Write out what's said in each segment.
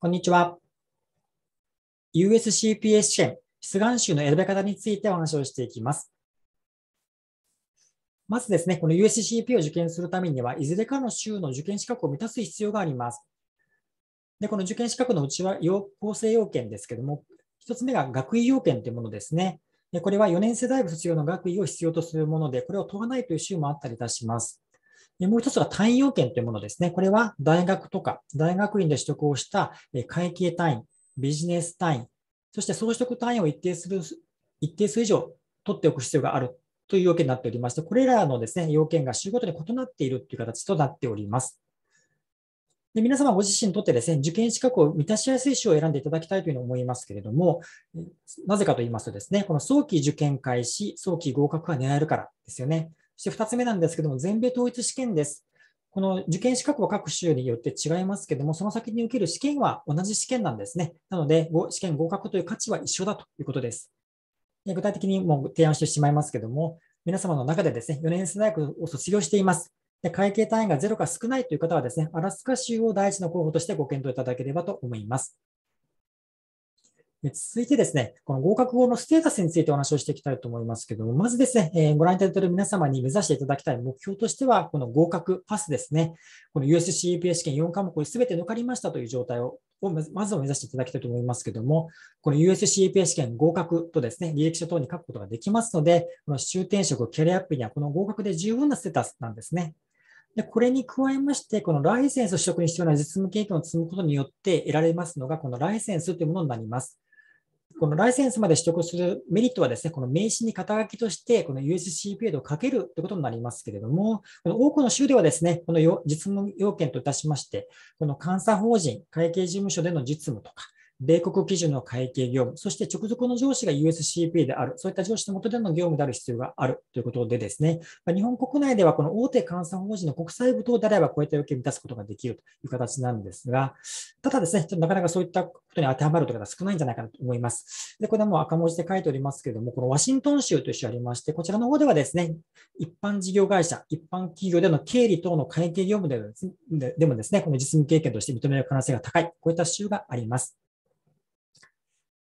こんにちは。u s c p s 試験、出願集の選び方についてお話をしていきます。まずですね、この USCP を受験するためには、いずれかの州の受験資格を満たす必要があります。で、この受験資格のうちは、構成要件ですけども、1つ目が学位要件というものですね。でこれは4年生大学卒業の学位を必要とするもので、これを問わないという州もあったりいたします。もう一つは単位要件というものですね。これは大学とか大学院で取得をした会計単位、ビジネス単位、そして総取得単位を一定する、一定数以上取っておく必要があるという要件になっておりまして、これらのですね、要件が仕ごとに異なっているという形となっております。で皆様ご自身にとってですね、受験資格を満たしやすい種を選んでいただきたいというふうに思いますけれども、なぜかと言いますとですね、この早期受験開始、早期合格が狙えるからですよね。そして2つ目なんですけども、全米統一試験です。この受験資格は各州によって違いますけども、その先に受ける試験は同じ試験なんですね。なので、試験合格という価値は一緒だということです。具体的にもう提案してしまいますけども、皆様の中でですね、4年生大学を卒業しています。で会計単位が0か少ないという方はですね、アラスカ州を第一の候補としてご検討いただければと思います。続いてですね、この合格後のステータスについてお話をしていきたいと思いますけども、まずですね、えー、ご覧いただいている皆様に目指していただきたい目標としては、この合格パスですね、この USCEPA 試験4科目を全て抜かりましたという状態ををまずを目指していただきたいと思いますけども、この USCEPA 試験合格とですね、履歴書等に書くことができますので、この終点職、キャリアアップにはこの合格で十分なステータスなんですね。でこれに加えまして、このライセンス取得に必要な実務経験を積むことによって得られますのが、このライセンスというものになります。このライセンスまで取得するメリットはですね、この名刺に肩書きとして、この USCPA をかけるということになりますけれども、この多くの州ではですね、この実務要件といたしまして、この監査法人、会計事務所での実務とか、米国基準の会計業務、そして直属の上司が USCP である、そういった上司の下での業務である必要があるということでですね、ま日本国内ではこの大手監査法人の国際部等であればこういった要件を満たすことができるという形なんですが、ただですね、なかなかそういったことに当てはまるという方少ないんじゃないかなと思います。で、これはもう赤文字で書いておりますけれども、このワシントン州という州ありまして、こちらの方ではですね、一般事業会社、一般企業での経理等の会計業務ででもですね、この実務経験として認める可能性が高い、こういった州があります。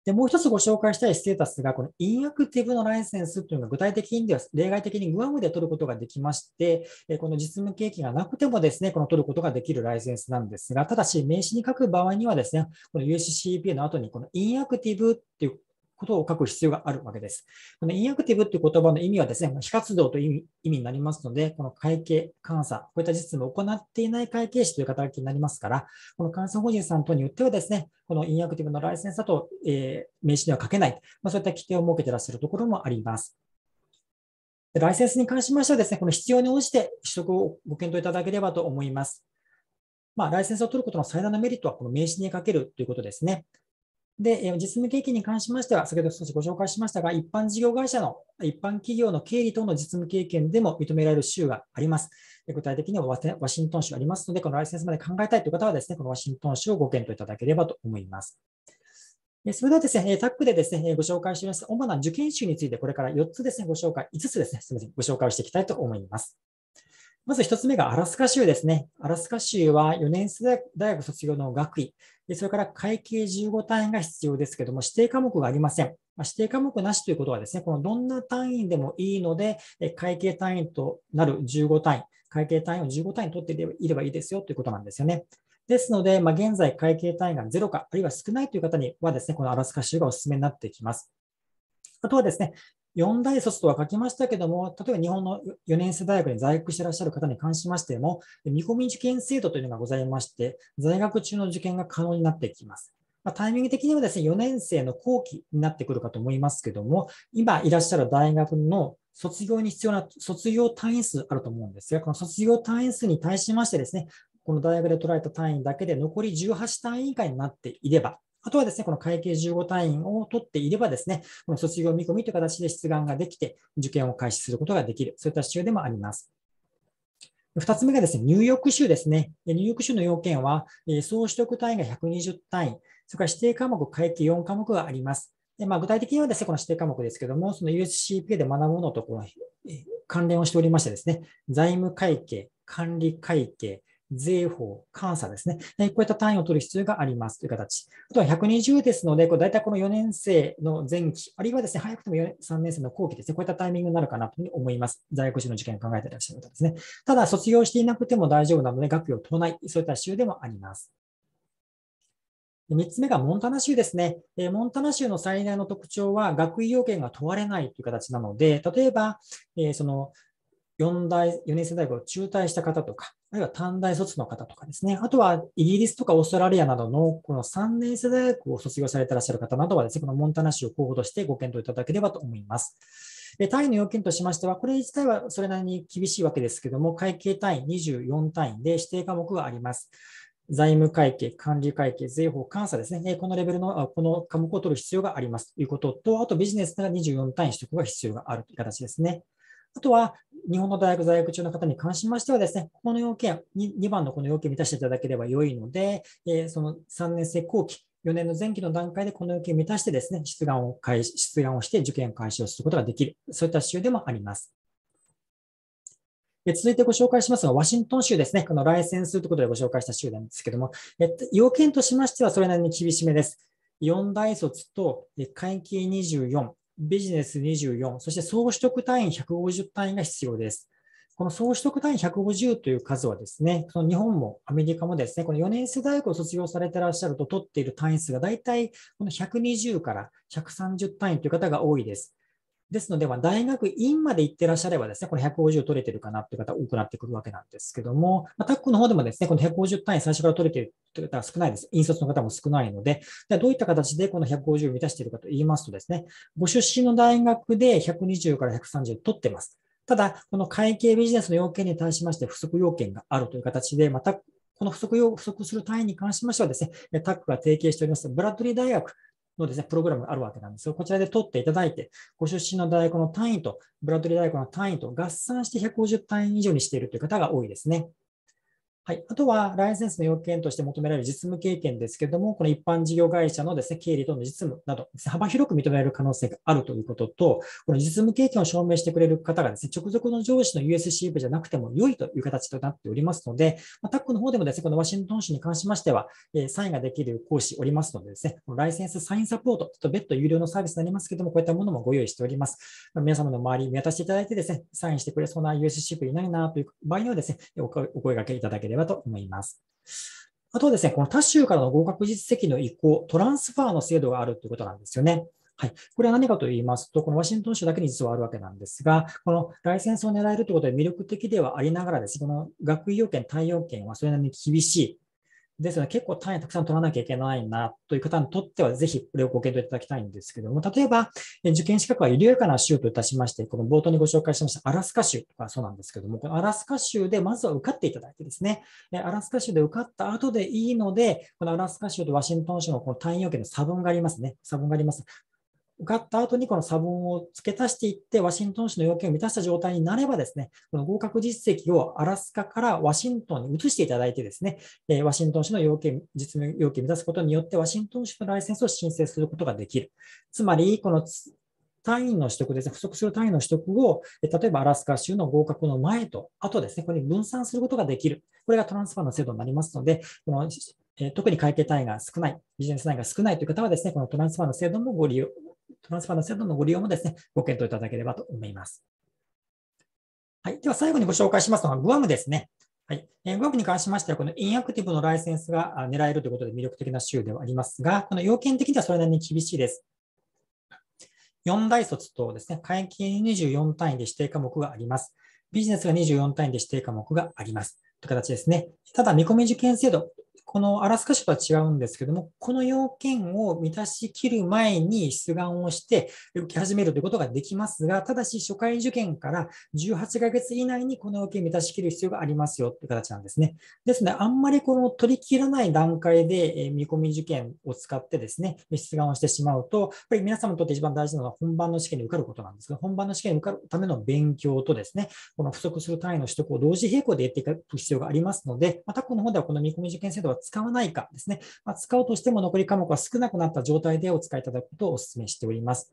で、もう一つご紹介したいステータスが、このインアクティブのライセンスというのが具体的にでは、例外的にグアムで取ることができまして、この実務経験がなくてもですね、この取ることができるライセンスなんですが、ただし名刺に書く場合にはですね、この UCCPA の後にこのインアクティブっていうことを書く必要があるわけです。このインアクティブという言葉の意味はですね、非活動という意味意味になりますので、この会計、監査、こういった実務を行っていない会計士というきになりますから、この監査法人さん等によってはですね、このインアクティブのライセンスだと、えー、名刺には書けない、まあ、そういった規定を設けてらっしゃるところもあります。ライセンスに関しましてはですね、この必要に応じて取得をご検討いただければと思います。まあ、ライセンスを取ることの最大のメリットは、この名刺にかけるということですね。で、実務経験に関しましては、先ほど少しご紹介しましたが、一般事業会社の、一般企業の経理等の実務経験でも認められる州があります。具体的にはワシントン州ありますので、このライセンスまで考えたいという方はですね、このワシントン州をご検討いただければと思います。それではですね、タックでですね、ご紹介しまします主な受験州について、これから4つですね、ご紹介、5つですね、すみません、ご紹介をしていきたいと思います。まず1つ目がアラスカ州ですね。アラスカ州は4年生大学卒業の学位、でそれから会計15単位が必要ですけども、指定科目がありません。ま指定科目なしということはですね、このどんな単位でもいいので、会計単位となる15単位、会計単位を15単位取っていればいいですよということなんですよね。ですので、まあ、現在会計単位が0か、あるいは少ないという方にはですね、このアラスカ州がお勧めになってきます。あとはですね、4大卒とは書きましたけども、例えば日本の4年生大学に在学してらっしゃる方に関しましても、見込み受験制度というのがございまして、在学中の受験が可能になってきます。まあ、タイミング的にはですね、4年生の後期になってくるかと思いますけども、今いらっしゃる大学の卒業に必要な卒業単位数あると思うんですが、この卒業単位数に対しましてですね、この大学で取られた単位だけで残り18単位以下になっていれば、あとはですね、この会計15単位を取っていればですね、この卒業見込みという形で出願ができて、受験を開始することができる、そういった仕様でもあります。二つ目がですね、ニューヨーク州ですね。ニューヨーク州の要件は、総取得単位が120単位、それから指定科目、会計4科目があります。でまあ、具体的にはですね、この指定科目ですけども、その USCPA で学ぶものとこの関連をしておりましてですね、財務会計、管理会計、税法、監査ですね。こういった単位を取る必要がありますという形。あとは120ですので、これ大体この4年生の前期、あるいはですね、早くても3年生の後期ですね、こういったタイミングになるかなと思います。在学中の受験を考えていらっしゃる方ですね。ただ、卒業していなくても大丈夫なので、学位を取らない、そういった州でもあります。3つ目がモンタナ州ですね。モンタナ州の最大の特徴は学位要件が問われないという形なので、例えば、その4代、4年生大学を中退した方とか、あるいは短大卒の方とかですね、あとはイギリスとかオーストラリアなどのこの3年生大学を卒業されてらっしゃる方などはですね、このモンタナ州を候補としてご検討いただければと思います。で単位の要件としましては、これ自体はそれなりに厳しいわけですけども、会計単位24単位で指定科目があります。財務会計、管理会計、税法、監査ですね。このレベルの、この科目を取る必要がありますということと、あとビジネスなら24単位取得が必要があるという形ですね。あとは、日本の大学在学中の方に関しましてはですね、この要件、2番のこの要件を満たしていただければ良いので、えー、その3年生後期、4年の前期の段階でこの要件を満たしてですね、出願を開始、出願をして受験を開始をすることができる、そういった州でもあります。続いてご紹介しますのは、ワシントン州ですね。このライセンスということでご紹介した州なんですけども、えっと、要件としましてはそれなりに厳しめです。4大卒と会計24、ビジネス24、そして総取得単位150単位が必要です。この総取得単位150という数はですね、その日本もアメリカもですね、この4年生大学を卒業されてらっしゃると取っている単位数が大体この120から130単位という方が多いです。ですので、ま大学院まで行ってらっしゃればですね、これ150取れてるかなっていう方多くなってくるわけなんですけども、まタックの方でもですね、この150単位最初から取れてるという方は少ないです。引率の方も少ないので、ではどういった形でこの150を満たしているかと言いますとですね、ご出身の大学で120から130取ってます。ただ、この会計ビジネスの要件に対しまして不足要件があるという形で、またこの不足不足する単位に関しましてはですね、タックが提携しております、ブラッドリー大学のですね、プログラムがあるわけなんですが、こちらで取っていただいて、ご出身の大学の単位と、ブラッドリー大学の単位と合算して150単位以上にしているという方が多いですね。はい、あとは、ライセンスの要件として求められる実務経験ですけれども、この一般事業会社のですね、経理等の実務など、ね、幅広く認められる可能性があるということと、この実務経験を証明してくれる方がですね、直属の上司の USC 部じゃなくても良いという形となっておりますので、まタックの方でもですね、このワシントン市に関しましては、えサインができる講師おりますのでですね、このライセンスサインサポートちょっと別途有料のサービスになりますけれども、こういったものもご用意しております。皆様の周り見渡していただいてですね、サインしてくれそうな USC 部いないなという場合にはですね、お声がけいただければと思います。あとはですね、この他州からの合格実績の移行、トランスファーの制度があるということなんですよね。はい。これは何かと言いますと、このワシントン州だけに実はあるわけなんですが、このライセンスを狙えるということで魅力的ではありながらです、この学位要件、対応権はそれなりに厳しいですので、結構単位たくさん取らなきゃいけないなという方にとっては、ぜひこれをご検討いただきたいんですけども、例えば、受験資格は緩やかな州といたしまして、この冒頭にご紹介しましたアラスカ州とかそうなんですけども、このアラスカ州でまずは受かっていただいてですね、アラスカ州で受かった後でいいので、このアラスカ州とワシントン州のこの単位要件の差分がありますね、差分があります。受かった後にこの差分を付け足していって、ワシントン市の要件を満たした状態になればですね、この合格実績をアラスカからワシントンに移していただいてですね、えワシントン市の要件、実務要件を満たすことによって、ワシントン市のライセンスを申請することができる。つまり、この単位の取得ですね、不足する単位の取得を、例えばアラスカ州の合格の前と、あとですね、これに分散することができる。これがトランスファーの制度になりますので、このえ特に会計単位が少ない、ビジネス単位が少ないという方はですね、このトランスファーの制度もご利用トランスファーの制度のご利用もですね、ご検討いただければと思います。はい。では最後にご紹介しますのは、グアムですね。はい。えー、グアムに関しましては、このインアクティブのライセンスが狙えるということで魅力的な州ではありますが、この要件的にはそれなりに厳しいです。4大卒とですね、会計24単位で指定科目があります。ビジネスが24単位で指定科目があります。という形ですね。ただ、見込み受験制度このアラスカ州とは違うんですけども、この要件を満たしきる前に出願をして受け始めるということができますが、ただし初回受験から18ヶ月以内にこの要件を満たしきる必要がありますよという形なんですね。ですので、あんまりこの取り切らない段階で見込み受験を使ってですね、出願をしてしまうと、やっぱり皆様にとって一番大事なのは本番の試験に受かることなんですが、本番の試験に受かるための勉強とですね、この不足する単位の取得を同時並行でやっていく必要がありますので、またこの方ではこの見込み受験制度は使わないかですね。まあ、使うとしても残り科目は少なくなった状態でお使いいただくことをお勧めしております。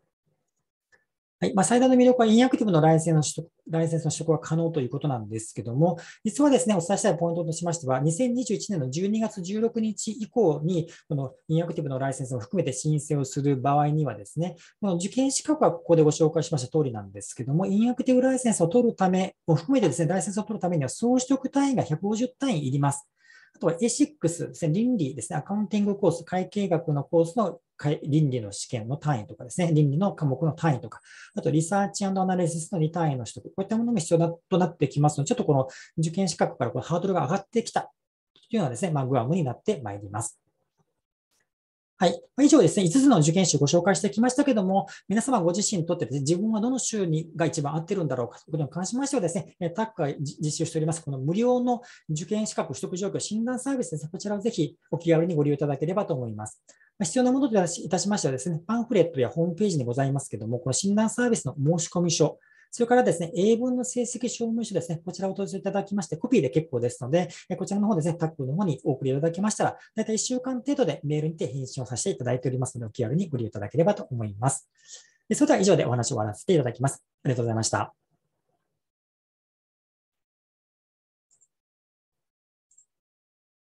はいまあ、最大の魅力はインアクティブのライセンスの取得ライセンスの取得が可能ということなんですけども、実はですね、お伝えしたいポイントとしましては、2021年の12月16日以降に、このインアクティブのライセンスも含めて申請をする場合にはですね、この受験資格はここでご紹介しました通りなんですけども、インアクティブライセンスを取るためを含めてですね、ライセンスを取るためには、総取得単位が150単位いります。あとは A6 ですね、倫理ですね、アカウンティングコース、会計学のコースの倫理の試験の単位とかですね、倫理の科目の単位とか、あとリサーチアナリシスの2単位の取得、こういったものも必要だとなってきますので、ちょっとこの受験資格からこのハードルが上がってきたというのはですね、まあ、グアムになってまいります。はい。以上ですね、5つの受験種ご紹介してきましたけども、皆様ご自身にとってです、ね、自分はどの州にが一番合ってるんだろうかということに関しましてはですね、タックが実施しております、この無料の受験資格取得状況診断サービスですね、こちらをぜひお気軽にご利用いただければと思います。必要なものといたしましてはですね、パンフレットやホームページにございますけども、この診断サービスの申し込み書、それからですね、英文の成績証明書ですね、こちらを登場いただきまして、コピーで結構ですので、こちらの方ですね、タックの方にお送りいただきましたら、だいたい1週間程度でメールにて返信をさせていただいておりますので、お気軽にご利用いただければと思います。それでは以上でお話を終わらせていただきます。ありがとうございました。